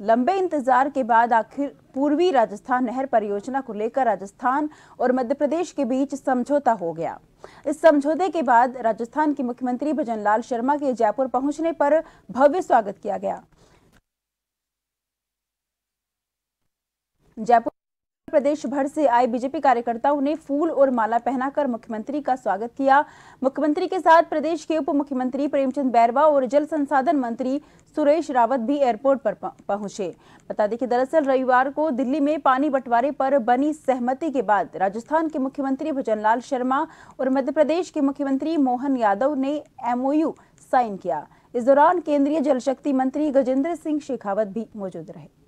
लंबे इंतजार के बाद आखिर पूर्वी राजस्थान नहर परियोजना को लेकर राजस्थान और मध्य प्रदेश के बीच समझौता हो गया इस समझौते के बाद राजस्थान के मुख्यमंत्री भजन लाल शर्मा के जयपुर पहुंचने पर भव्य स्वागत किया गया जयपुर प्रदेश भर से आए बीजेपी कार्यकर्ताओं ने फूल और माला पहनाकर मुख्यमंत्री का स्वागत किया मुख्यमंत्री के साथ प्रदेश के उप मुख्यमंत्री प्रेमचंद बैरवा और जल संसाधन मंत्री सुरेश रावत भी एयरपोर्ट पर पहुंचे बता दें कि दरअसल रविवार को दिल्ली में पानी बंटवारे पर बनी सहमति के बाद राजस्थान के मुख्यमंत्री भजन शर्मा और मध्य प्रदेश के मुख्यमंत्री मोहन यादव ने एमओयू साइन किया इस दौरान केंद्रीय जल शक्ति मंत्री गजेंद्र सिंह शेखावत भी मौजूद रहे